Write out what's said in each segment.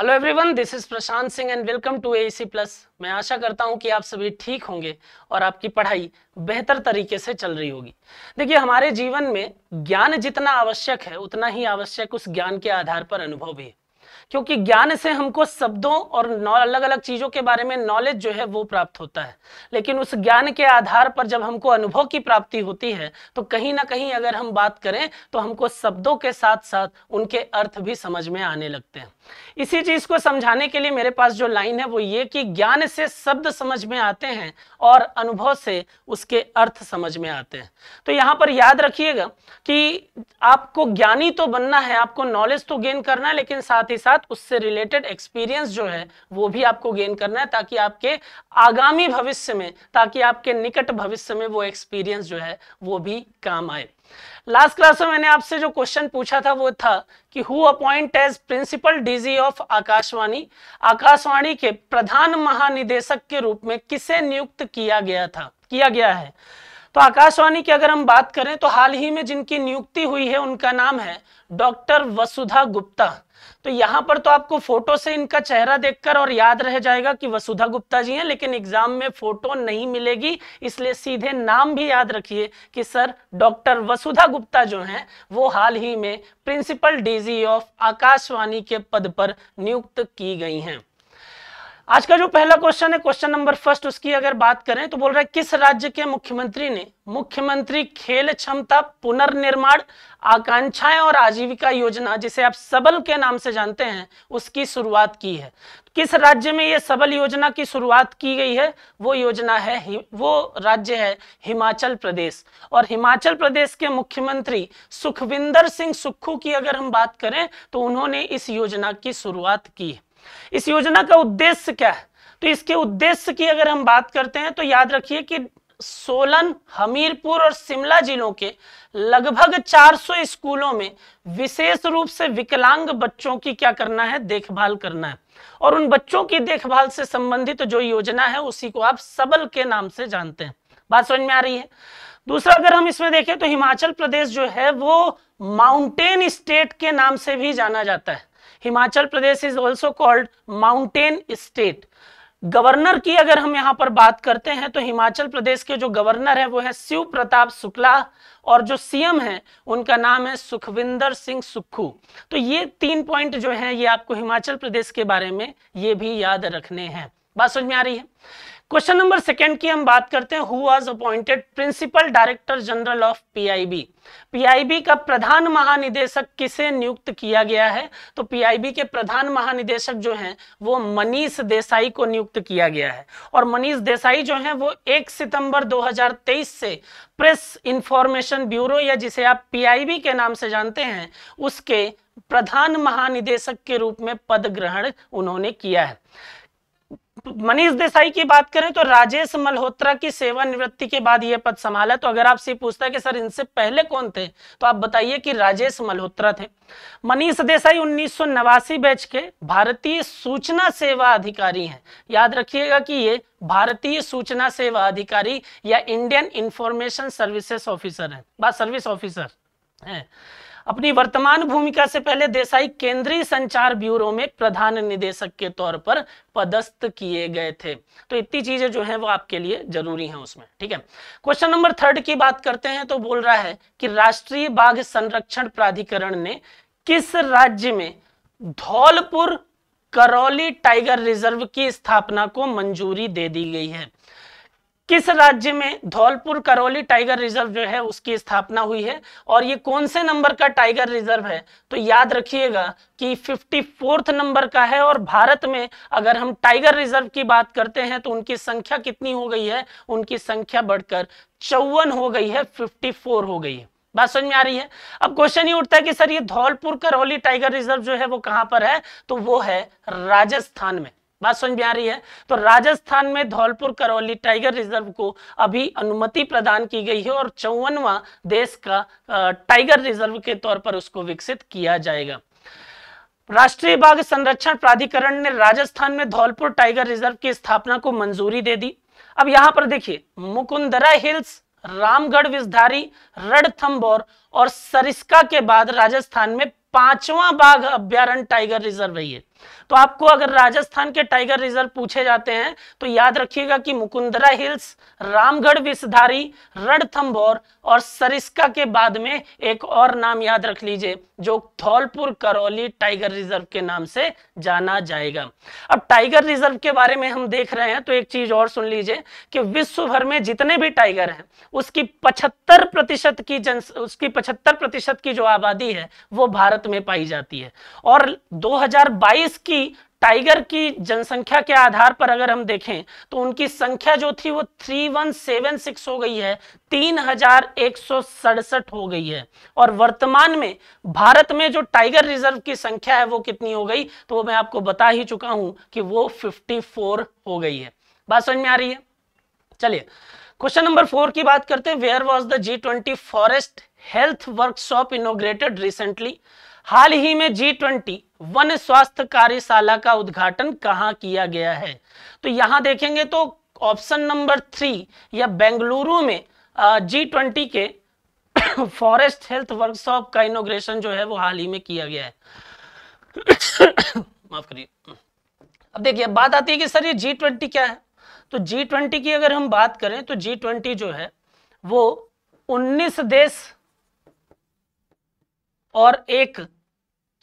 hello everyone this is Prashant Singh and welcome to AC plus मैं आशा करता हूं कि आप सभी ठीक होंगे और आपकी पढ़ाई बेहतर तरीके से चल रही होगी देखिए हमारे जीवन में ज्ञान जितना आवश्यक है उतना ही आवश्यक उस ज्ञान के आधार पर अनुभव भी है क्योंकि ज्ञान से हमको शब्दों और अलग अलग चीजों के बारे में नॉलेज जो है वो प्राप्त होता है लेकिन उस ज्ञान के आधार पर जब हमको अनुभव की प्राप्ति होती है तो कहीं ना कहीं अगर हम बात करें तो हमको शब्दों के साथ साथ उनके अर्थ भी समझ में आने लगते हैं इसी चीज को समझाने के लिए मेरे पास जो लाइन है वो ये कि ज्ञान से शब्द समझ में आते हैं और अनुभव से उसके अर्थ समझ में आते हैं तो यहां पर याद रखिएगा कि आपको ज्ञानी तो बनना है आपको नॉलेज तो गेन करना है लेकिन साथ ही साथ उससे रिलेटेड एक्सपीरियंस जो है वो भी आपको गेन करना है ताकि आपके आगामी भविष्य में ताकि आपके निकट भविष्य में वो एक्सपीरियंस जो है वो भी काम आए लास्ट क्लास में मैंने आपसे जो क्वेश्चन पूछा था वो था कि who appoint as principal DG of Akashvani Akashvani के प्रधान महानिदेशक के रूप में किसे नियुक्त किया गया था किया गया है तो आकाशवाणी की अगर हम बात करें तो हाल ही में जिनकी नियुक्ति हुई है उनका नाम है डॉक्टर वसुधा गुप्ता तो यहाँ पर तो आपको फोटो से इनका चेहरा देखकर और याद रह जाएगा कि वसुधा गुप्ता जी हैं लेकिन एग्जाम में फोटो नहीं मिलेगी इसलिए सीधे नाम भी याद रखिए कि सर डॉक्टर वसुधा गुप्ता जो हैं वो हाल ही में प्रिंसिपल डीजी ऑफ आकाशवाणी के पद पर नियुक्त की गई हैं आज का जो पहला क्वेश्चन है क्वेश्चन नंबर फर्स्ट उसकी अगर बात करें तो बोल रहा है किस राज्य के मुख्यमंत्री ने मुख्यमंत्री खेल क्षमता पुनर्निर्माण आकांक्षाएं और आजीविका योजना जिसे आप सबल के नाम से जानते हैं उसकी शुरुआत की है किस राज्य में यह सबल योजना की शुरुआत की गई है वो योजना है वो राज्य है हिमाचल प्रदेश और हिमाचल प्रदेश के मुख्यमंत्री सुखविंदर सिंह सुक्खू की अगर हम बात करें तो उन्होंने इस योजना की शुरुआत की है इस योजना का उद्देश्य क्या है तो इसके उद्देश्य की अगर हम बात करते हैं तो याद रखिए कि सोलन हमीरपुर और शिमला जिलों के लगभग 400 स्कूलों में विशेष रूप से विकलांग बच्चों की क्या करना है देखभाल करना है और उन बच्चों की देखभाल से संबंधित तो जो योजना है उसी को आप सबल के नाम से जानते हैं बात समझ में आ रही है दूसरा अगर हम इसमें देखें तो हिमाचल प्रदेश जो है वो माउंटेन स्टेट के नाम से भी जाना जाता है Himachal Pradesh is also called mountain state governor की अगर हम यहां पर बात करते हैं तो हिमाचल प्रदेश के जो गवर्नर है वो है शिव प्रताप शुक्ला और जो सीएम है उनका नाम है सुखविंदर सिंह सुक्खू तो ये तीन पॉइंट जो है ये आपको हिमाचल प्रदेश के बारे में ये भी याद रखने हैं बात समझ में आ रही है क्वेश्चन नंबर सेकंड की हम बात करते हैं who was appointed principal director general of PIB PIB का प्रधान महानिदेशक किसे नियुक्त किया गया है तो पीआईबी के प्रधान महानिदेशक जो हैं वो मनीष देसाई को नियुक्त किया गया है और मनीष देसाई जो हैं वो 1 सितंबर 2023 से प्रेस इंफॉर्मेशन ब्यूरो या जिसे आप पीआईबी के नाम से जानते हैं उसके प्रधान महानिदेशक के रूप में पद ग्रहण उन्होंने किया है मनीष देसाई की बात करें तो राजेश मल्होत्रा की सेवानिवृत्ति के बाद यह पद संभाला तो अगर आपसे पूछता है कि सर इनसे पहले कौन थे तो आप बताइए कि राजेश मल्होत्रा थे मनीष देसाई उन्नीस बैच के भारतीय सूचना सेवा अधिकारी हैं याद रखिएगा कि ये भारतीय सूचना सेवा अधिकारी या इंडियन इंफॉर्मेशन सर्विसेस ऑफिसर है सर्विस ऑफिसर है अपनी वर्तमान भूमिका से पहले देसाई केंद्रीय संचार ब्यूरो में प्रधान निदेशक के तौर पर पदस्थ किए गए थे तो इतनी चीजें जो है वो आपके लिए जरूरी हैं उसमें ठीक है क्वेश्चन नंबर थर्ड की बात करते हैं तो बोल रहा है कि राष्ट्रीय बाघ संरक्षण प्राधिकरण ने किस राज्य में धौलपुर करौली टाइगर रिजर्व की स्थापना को मंजूरी दे दी गई है किस राज्य में धौलपुर करौली टाइगर रिजर्व जो है उसकी स्थापना हुई है और ये कौन से नंबर का टाइगर रिजर्व है तो याद रखिएगा कि फिफ्टी फोर्थ नंबर का है और भारत में अगर हम टाइगर रिजर्व की बात करते हैं तो उनकी संख्या कितनी हो गई है उनकी संख्या बढ़कर चौवन हो गई है फिफ्टी फोर हो गई है बात समझ में आ रही है अब क्वेश्चन ये उठता है कि सर ये धौलपुर करौली टाइगर रिजर्व जो है वो कहां पर है तो वो है राजस्थान में बात समझ में आ रही है तो राजस्थान में धौलपुर करौली टाइगर रिजर्व को अभी अनुमति प्रदान की गई है और चौवनवा देश का टाइगर रिजर्व के तौर पर उसको विकसित किया जाएगा राष्ट्रीय बाघ संरक्षण प्राधिकरण ने राजस्थान में धौलपुर टाइगर रिजर्व की स्थापना को मंजूरी दे दी अब यहां पर देखिए मुकुंदरा हिल्स रामगढ़ विजधारी रणथम्बोर और सरिस्का के बाद राजस्थान में पांचवा बाघ अभ्यारण टाइगर रिजर्व है तो आपको अगर राजस्थान के टाइगर रिजर्व पूछे जाते हैं तो याद रखिएगा कि मुकुंदरा हिल्स रामगढ़ विषधारी रणथम्बोर और सरिस्का के बाद में एक और नाम याद रख लीजिए जो धौलपुर करौली टाइगर रिजर्व के नाम से जाना जाएगा अब टाइगर रिजर्व के बारे में हम देख रहे हैं तो एक चीज और सुन लीजिए कि विश्व भर में जितने भी टाइगर हैं उसकी पचहत्तर प्रतिशत की जन उसकी पचहत्तर प्रतिशत की जो आबादी है वो भारत में पाई जाती है और 2022 की टाइगर की जनसंख्या के आधार पर अगर हम देखें तो उनकी संख्या जो थी वो थ्री वन सेवन सिक्स हो गई है तीन हजार एक सौ सड़सठ हो गई है और वर्तमान में भारत में जो टाइगर रिजर्व की संख्या है वो कितनी हो गई तो वो मैं आपको बता ही चुका हूं कि वो फिफ्टी फोर हो गई है बात समझ में आ रही है चलिए क्वेश्चन नंबर फोर की बात करते हैं where was the G twenty forest health workshop inaugurated recently हाल ही में जी ट्वेंटी वन स्वास्थ्य कार्यशाला का उद्घाटन कहा किया गया है तो यहां देखेंगे तो ऑप्शन नंबर थ्री या बेंगलुरु में जी ट्वेंटी के फॉरेस्ट हेल्थ वर्कशॉप का इनोग्रेशन जो है वो हाल ही में किया गया है माफ करिए अब देखिए बात आती है कि सर ये जी ट्वेंटी क्या है तो जी ट्वेंटी की अगर हम बात करें तो जी ट्वेंटी जो है वो 19 देश और एक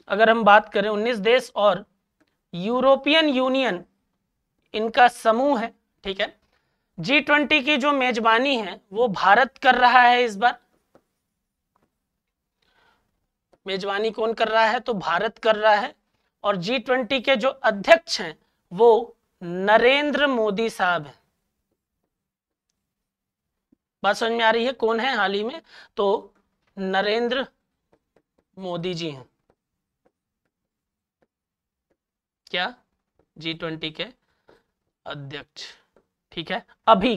अगर हम बात करें उन्नीस देश और यूरोपियन यूनियन इनका समूह है ठीक है जी ट्वेंटी की जो मेजबानी है वो भारत कर रहा है इस बार मेजबानी कौन कर रहा है तो भारत कर रहा है और जी ट्वेंटी के जो अध्यक्ष हैं वो नरेंद्र मोदी साहब हैं बात समझ में आ रही है कौन है हाल ही में तो नरेंद्र मोदी जी हैं क्या जी ट्वेंटी के अध्यक्ष ठीक है अभी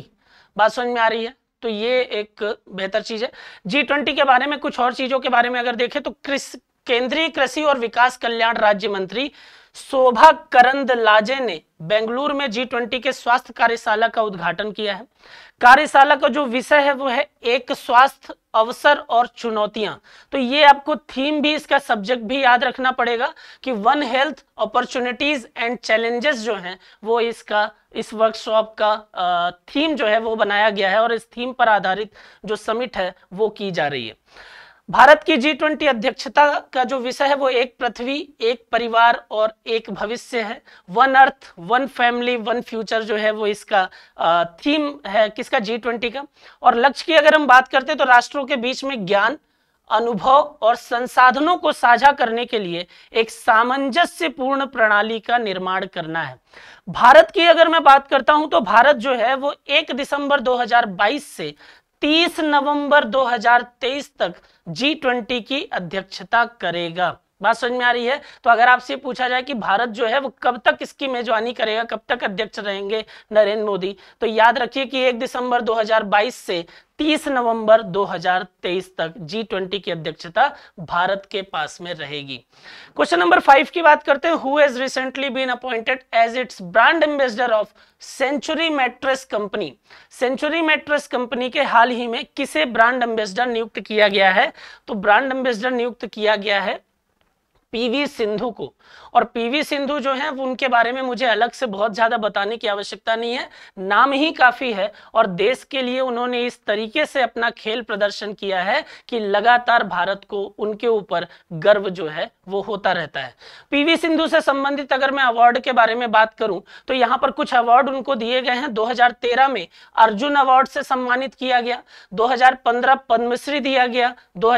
बात समझ में आ रही है तो ये एक बेहतर चीज है जी ट्वेंटी के बारे में कुछ और चीजों के बारे में अगर देखें तो कृषि केंद्रीय कृषि और विकास कल्याण राज्य मंत्री शोभा करंद लाजे ने बेंगलुरु में जी ट्वेंटी के स्वास्थ्य कार्यशाला का उद्घाटन किया है कार्यशाला का जो विषय है वो है एक स्वास्थ्य अवसर और चुनौतियां तो ये आपको थीम भी इसका सब्जेक्ट भी याद रखना पड़ेगा कि one health opportunities and challenges जो हैं वो इसका इस वर्कशॉप का थीम जो है वो बनाया गया है और इस थीम पर आधारित जो समिट है वो की जा रही है भारत की जी ट्वेंटी अध्यक्षता का जो विषय है वो एक पृथ्वी एक परिवार और एक भविष्य है one earth one family one future जो है वो इसका थीम है किसका जी ट्वेंटी का और लक्ष्य की अगर हम बात करते हैं तो राष्ट्रों के बीच में ज्ञान अनुभव और संसाधनों को साझा करने के लिए एक सामंजस्यपूर्ण प्रणाली का निर्माण करना है भारत की अगर मैं बात करता हूं तो भारत जो है वो एक दिसंबर 2022 से 30 नवंबर 2023 तक जी ट्वेंटी की अध्यक्षता करेगा बात समझ में आ रही है तो अगर आपसे पूछा जाए कि भारत जो है वो कब तक इसकी मेजबानी करेगा कब तक अध्यक्ष रहेंगे नरेंद्र मोदी तो याद रखिए कि 1 दिसंबर 2022 से 30 नवंबर 2023 तक जी ट्वेंटी की अध्यक्षता भारत के पास में रहेगी क्वेश्चन नंबर फाइव की बात करते हैं who has recently been appointed as its brand ambassador of Century mattress company Century mattress company के हाल ही में किसे ब्रांड एम्बेसडर नियुक्त किया गया है तो ब्रांड एम्बेसडर नियुक्त किया गया है पीवी सिंधु को और पीवी सिंधु जो है उनके बारे में मुझे अलग से बहुत ज्यादा बताने की आवश्यकता नहीं है नाम ही काफी है और देश के लिए उन्होंने इस तरीके से अपना खेल प्रदर्शन किया है कि लगातार भारत को उनके ऊपर गर्व जो है वो होता रहता है पीवी सिंधु से संबंधित अगर मैं अवार्ड के बारे में बात करूं तो यहां पर कुछ अवार्ड उनको दिए गए हैं दो में अर्जुन अवार्ड से सम्मानित किया गया दो पद्मश्री दिया गया दो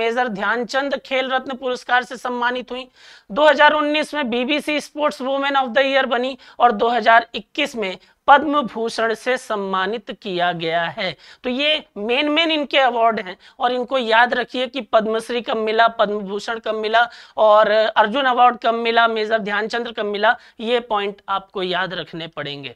मेजर ध्यानचंद खेल रत्न पुरस्कार से सम्मानित हुई दो 2019 में BBC sports women of the year बनी और 2021 में पद्म भूषण से सम्मानित किया गया है तो ये मेन मेन इनके अवार्ड हैं और इनको याद रखिए कि पद्मश्री कब मिला पद्म भूषण कब मिला और अर्जुन अवार्ड कब मिला मेजर ध्यानचंद्र कब मिला ये पॉइंट आपको याद रखने पड़ेंगे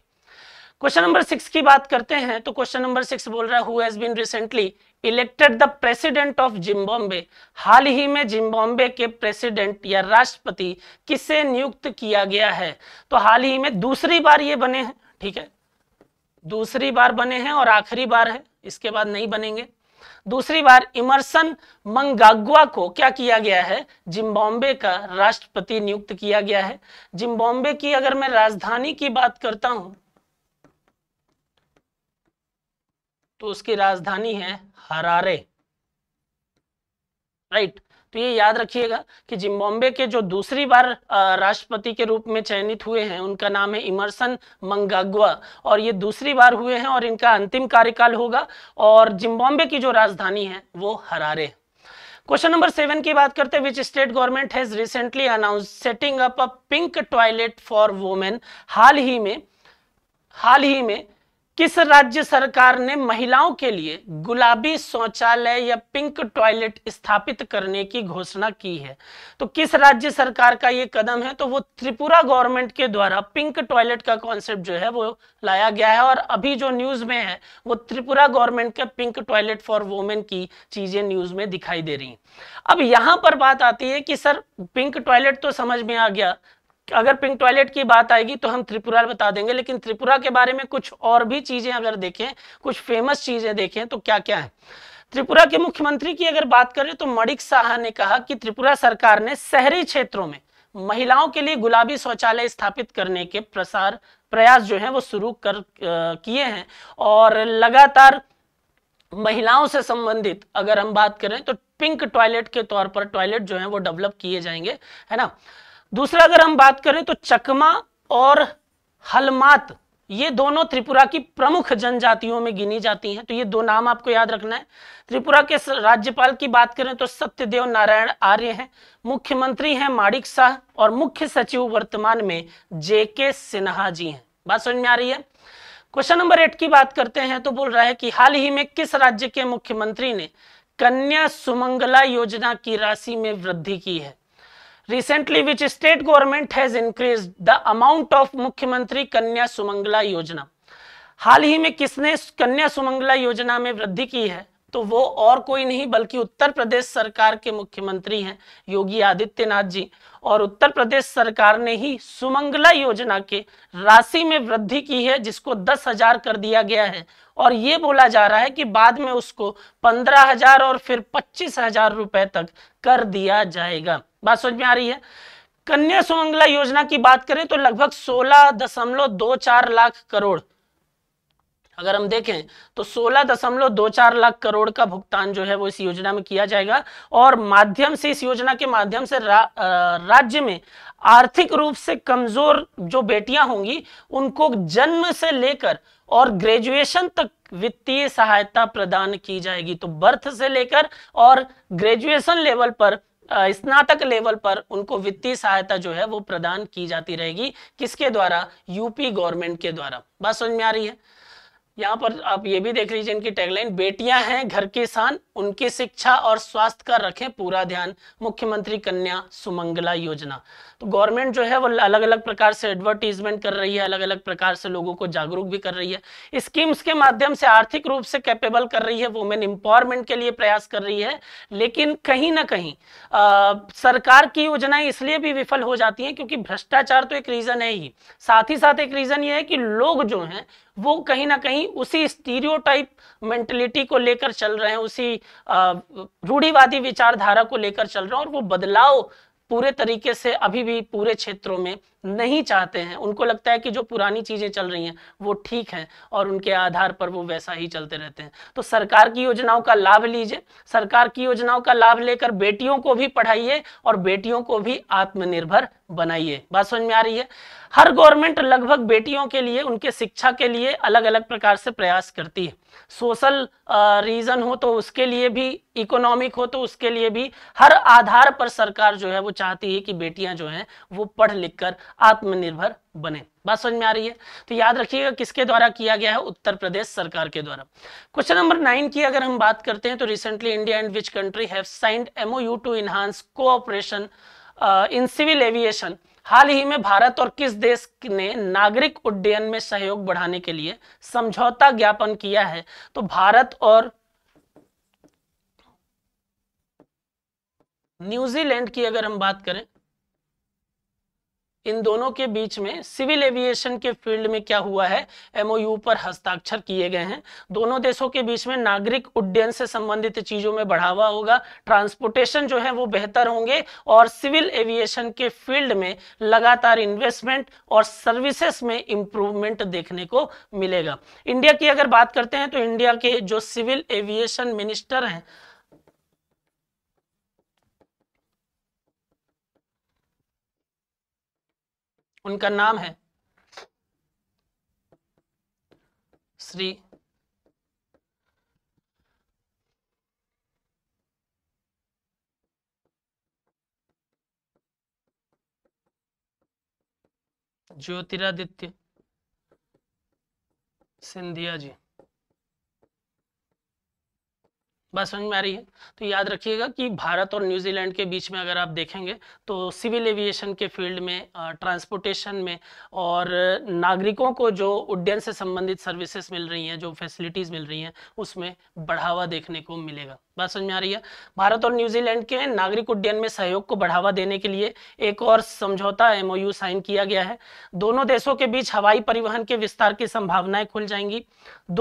क्वेश्चन नंबर सिक्स की बात करते हैं तो क्वेश्चन नंबर सिक्स बोल रहा है who has been recently elected the president of Zimbabwe हाल ही में जिम्बाब्वे के प्रेसिडेंट या राष्ट्रपति किसे नियुक्त किया गया है तो हाल ही में दूसरी बार ये बने हैं ठीक है दूसरी बार बने हैं और आखिरी बार है इसके बाद नहीं बनेंगे दूसरी बार इमरसन मंगागुआ को क्या किया गया है जिम्बाब्वे का राष्ट्रपति नियुक्त किया गया है जिम्बाब्वे की अगर मैं राजधानी की बात करता हूं तो उसकी राजधानी है हरारे राइट तो ये याद रखिएगा कि जिम्बाब्वे के जो दूसरी बार राष्ट्रपति के रूप में चयनित हुए हैं उनका नाम है इमरसन मंगागुआ और ये दूसरी बार हुए हैं और इनका अंतिम कार्यकाल होगा और जिम्बाब्वे की जो राजधानी है वो हरारे क्वेश्चन नंबर सेवन की बात करते हैं which state government has recently announce setting up a pink toilet for women हाल ही में हाल ही में किस राज्य सरकार ने महिलाओं के लिए गुलाबी शौचालय या पिंक टॉयलेट स्थापित करने की घोषणा की है तो किस राज्य सरकार का ये कदम है तो वो त्रिपुरा गवर्नमेंट के द्वारा पिंक टॉयलेट का कॉन्सेप्ट जो है वो लाया गया है और अभी जो न्यूज में है वो त्रिपुरा गवर्नमेंट का पिंक टॉयलेट फॉर वुमेन की चीजें न्यूज में दिखाई दे रही अब यहां पर बात आती है कि सर पिंक टॉयलेट तो समझ में आ गया अगर पिंक टॉयलेट की बात आएगी तो हम त्रिपुरा बता देंगे लेकिन त्रिपुरा के बारे में कुछ और भी चीजें अगर देखें कुछ फेमस चीजें देखें तो क्या क्या है त्रिपुरा के मुख्यमंत्री की अगर बात करें तो मणिक साहा ने कहा कि त्रिपुरा सरकार ने शहरी क्षेत्रों में महिलाओं के लिए गुलाबी शौचालय स्थापित करने के प्रसार प्रयास जो है वो शुरू कर किए हैं और लगातार महिलाओं से संबंधित अगर हम बात करें तो पिंक टॉयलेट के तौर पर टॉयलेट जो है वो डेवलप किए जाएंगे है ना दूसरा अगर हम बात करें तो चकमा और हलमात ये दोनों त्रिपुरा की प्रमुख जनजातियों में गिनी जाती हैं तो ये दो नाम आपको याद रखना है त्रिपुरा के राज्यपाल की बात करें तो सत्यदेव नारायण आर्य हैं मुख्यमंत्री हैं माणिक शाह और मुख्य सचिव वर्तमान में जेके सिन्हा जी हैं बात समझ में आ रही है क्वेश्चन नंबर एट की बात करते हैं तो बोल रहा है कि हाल ही में किस राज्य के मुख्यमंत्री ने कन्या सुमंगला योजना की राशि में वृद्धि की है recently which state government has increase the amount of Mukhyamantri Kanya Sumangala योजना हाल ही में किसने कन्या सुमंगला योजना में वृद्धि की है तो वो और कोई नहीं बल्कि उत्तर प्रदेश सरकार के मुख्यमंत्री हैं योगी आदित्यनाथ जी और उत्तर प्रदेश सरकार ने ही सुमंगला योजना के राशि में वृद्धि की है जिसको दस हजार कर दिया गया है और ये बोला जा रहा है कि बाद में उसको पंद्रह हजार और फिर पच्चीस हजार रुपए तक कर दिया जाएगा बात समझ में आ रही है कन्या सुमंगला योजना की बात करें तो लगभग सोलह दशमलव दो चार लाख करोड़ अगर हम देखें तो सोलह दशमलव दो चार लाख करोड़ का भुगतान जो है वो इस योजना में किया जाएगा और माध्यम से इस योजना के माध्यम से रा, राज्य में आर्थिक रूप से कमजोर जो बेटियां होंगी उनको जन्म से लेकर और ग्रेजुएशन तक वित्तीय सहायता प्रदान की जाएगी तो बर्थ से लेकर और ग्रेजुएशन लेवल पर स्नातक लेवल पर उनको वित्तीय सहायता जो है वो प्रदान की जाती रहेगी किसके द्वारा यूपी गवर्नमेंट के द्वारा बात समझ में आ रही है यहाँ पर आप ये भी देख लीजिए इनकी टैगलाइन बेटियां हैं घर के शान उनकी शिक्षा और स्वास्थ्य का रखें पूरा ध्यान मुख्यमंत्री कन्या सुमंगला योजना तो गवर्नमेंट जो है वो अलग अलग प्रकार से एडवर्टीजमेंट कर रही है अलग अलग प्रकार से लोगों को जागरूक भी कर रही है स्कीम्स के माध्यम से आर्थिक रूप से कैपेबल कर रही है वुमेन एम्पावरमेंट के लिए प्रयास कर रही है लेकिन कहीं ना कहीं आ, सरकार की योजनाएं इसलिए भी विफल हो जाती है क्योंकि भ्रष्टाचार तो एक रीजन है ही साथ ही साथ एक रीजन ये है कि लोग जो है वो कहीं ना कहीं उसी स्टीरियोटाइप मेंटलिटी को लेकर चल रहे हैं उसी रूढ़ीवादी विचारधारा को लेकर चल रहा हूं और वो बदलाव पूरे तरीके से अभी भी पूरे क्षेत्रों में नहीं चाहते हैं उनको लगता है कि जो पुरानी चीज़ें चल रही हैं वो ठीक हैं और उनके आधार पर वो वैसा ही चलते रहते हैं तो सरकार की योजनाओं का लाभ लीजिए सरकार की योजनाओं का लाभ लेकर बेटियों को भी पढ़ाइए और बेटियों को भी आत्मनिर्भर बनाइए बात समझ में आ रही है हर गवर्नमेंट लगभग बेटियों के लिए उनके शिक्षा के लिए अलग अलग प्रकार से प्रयास करती है सोशल रीजन हो तो उसके लिए भी इकोनॉमिक हो तो उसके लिए भी हर आधार पर सरकार जो है वो चाहती है कि बेटियां जो हैं वो पढ़ लिख कर आत्मनिर्भर बने बात समझ में आ रही है तो याद रखिएगा किसके द्वारा किया गया है उत्तर प्रदेश सरकार के द्वारा क्वेश्चन नंबर नाइन की अगर हम बात करते हैं तो recently India and which country have signed MoU to enhance cooperation in civil aviation हाल ही में भारत और किस देश ने नागरिक उड्डयन में सहयोग बढ़ाने के लिए समझौता ज्ञापन किया है तो भारत और न्यूजीलैंड की अगर हम बात करें इन दोनों के बीच में सिविल एविएशन के फील्ड में क्या हुआ है एमओयू पर हस्ताक्षर किए गए हैं दोनों देशों के बीच में नागरिक उड्डयन से संबंधित चीजों में बढ़ावा होगा ट्रांसपोर्टेशन जो है वो बेहतर होंगे और सिविल एविएशन के फील्ड में लगातार इन्वेस्टमेंट और सर्विसेस में इंप्रूवमेंट देखने को मिलेगा इंडिया की अगर बात करते हैं तो इंडिया के जो सिविल एविएशन मिनिस्टर हैं उनका नाम है श्री ज्योतिरादित्य सिंधिया जी बात समझ में आ रही है तो याद रखिएगा कि भारत और न्यूजीलैंड के बीच में अगर आप देखेंगे तो सिविल एविएशन के फील्ड में ट्रांसपोर्टेशन में और नागरिकों को जो उड्डयन से संबंधित सर्विसेज मिल रही हैं जो फैसिलिटीज़ मिल रही हैं उसमें बढ़ावा देखने को मिलेगा बात समझ में आ रही है भारत और न्यूजीलैंड के नागरिक उड्डयन में सहयोग को बढ़ावा देने के लिए एक और समझौता एमओयू साइन किया गया है दोनों देशों के बीच हवाई परिवहन के विस्तार की संभावनाएं खुल जाएंगी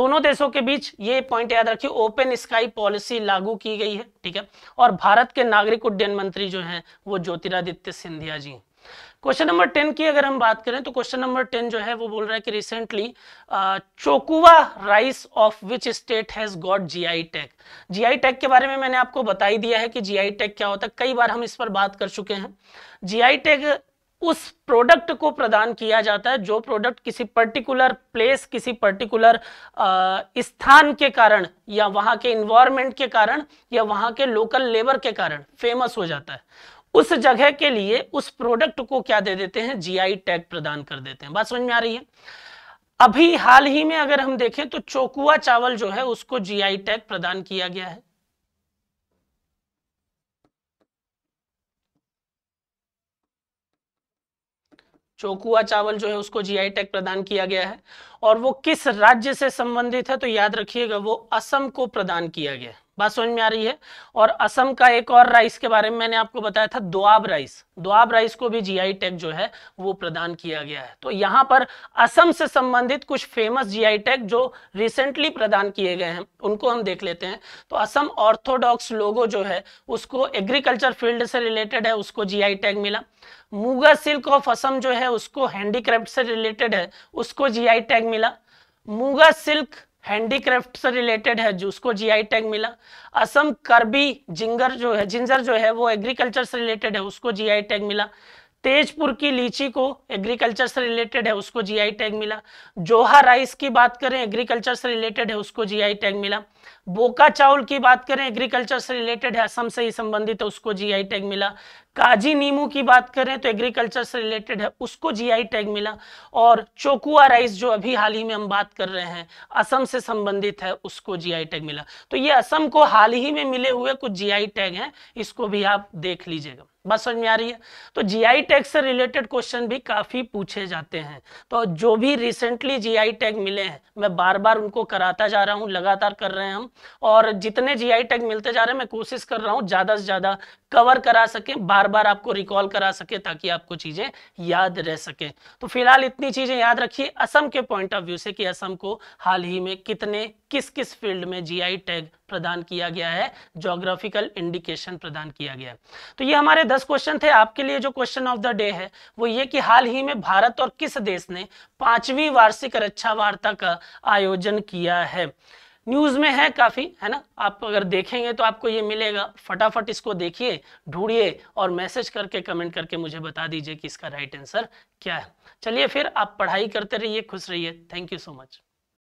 दोनों देशों के बीच ये पॉइंट याद रखिए ओपन स्काई पॉलिसी लागू की गई है ठीक है और भारत के नागरिक उड्डयन मंत्री जो है वो Jyotiraditya Scindia ji question number ten की अगर हम बात करें तो क्वेश्चन नंबर टेन जो है वो बोल रहा है कि recently Chokuwa rice of which state has got GI tag GI tag के बारे में मैंने आपको बता ही दिया है कि जीआई टैग क्या होता है कई बार हम इस पर बात कर चुके हैं जीआई टैग उस प्रोडक्ट को प्रदान किया जाता है जो प्रोडक्ट किसी पर्टिकुलर प्लेस किसी पर्टिकुलर स्थान के कारण या वहां के इन्वायरमेंट के कारण या वहां के लोकल लेबर के कारण फेमस हो जाता है उस जगह के लिए उस प्रोडक्ट को क्या दे देते हैं जीआई टैग प्रदान कर देते हैं बात समझ में आ रही है अभी हाल ही में अगर हम देखें तो चोकुआ चावल जो है उसको जीआई टैग प्रदान किया गया है चोकुआ चावल जो है उसको जीआई टैग प्रदान किया गया है और वो किस राज्य से संबंधित है तो याद रखिएगा वो असम को प्रदान किया गया है बात समझ में आ रही है और असम का एक और राइस के बारे में मैंने आपको बताया था दुआब राइस दुआब राइस को भी जीआई टैग जो है वो प्रदान किया गया है तो यहाँ पर असम से संबंधित कुछ फेमस जीआई टैग जो रिसेंटली प्रदान किए गए हैं उनको हम देख लेते हैं तो असम ऑर्थोडॉक्स लोगो जो है उसको एग्रीकल्चर फील्ड से रिलेटेड है उसको जी टैग मिला मुगा सिल्क ऑफ असम जो है उसको हैंडीक्राफ्ट से रिलेटेड है उसको जी टैग मिला मुगा सिल्क हैंडीक्राफ्ट से रिलेटेड है जो उसको जीआई टैग मिला असम करबी जिंगर जो है जिंजर जो है वो एग्रीकल्चर से रिलेटेड है उसको जीआई टैग मिला तेजपुर की लीची को एग्रीकल्चर से रिलेटेड है उसको जीआई टैग मिला जोहा राइस की बात करें एग्रीकल्चर से रिलेटेड है उसको जीआई टैग मिला बोका चावल की बात करें एग्रीकल्चर से रिलेटेड है असम से ही संबंधित है उसको जीआई टैग मिला काजी नीमू की बात करें तो एग्रीकल्चर से रिलेटेड है उसको जीआई टैग मिला और चोकुआ राइस जो अभी हाल ही में हम बात कर रहे हैं असम से संबंधित है उसको जीआई टैग मिला तो ये असम को हाल ही में मिले हुए कुछ जीआई टैग हैं इसको भी आप देख लीजिएगा बात समझ में आ रही है तो जीआई टैग से रिलेटेड क्वेश्चन भी काफ़ी पूछे जाते हैं तो जो भी रिसेंटली जीआई टैग मिले हैं मैं बार बार उनको कराता जा रहा हूं लगातार कर रहे हैं हम और जितने जीआई टैग मिलते जा रहे हैं मैं कोशिश कर रहा हूं ज़्यादा से ज़्यादा कवर करा सके बार बार आपको रिकॉल करा सके ताकि आपको चीज़ें याद रह सके तो फिलहाल इतनी चीज़ें याद रखिए असम के पॉइंट ऑफ व्यू से कि असम को हाल ही में कितने किस किस फील्ड में जीआई टैग प्रदान किया गया है जोग्राफिकल इंडिकेशन प्रदान किया गया है तो ये हमारे दस क्वेश्चन थे आपके लिए जो क्वेश्चन ऑफ द डे है वो ये कि हाल ही में भारत और किस देश ने पांचवी वार्षिक रक्षा वार्ता का आयोजन किया है न्यूज में है काफी है ना आप अगर देखेंगे तो आपको ये मिलेगा फटाफट इसको देखिए ढूंढिए और मैसेज करके कमेंट करके मुझे बता दीजिए कि इसका राइट आंसर क्या है चलिए फिर आप पढ़ाई करते रहिए खुश रहिए थैंक यू सो मच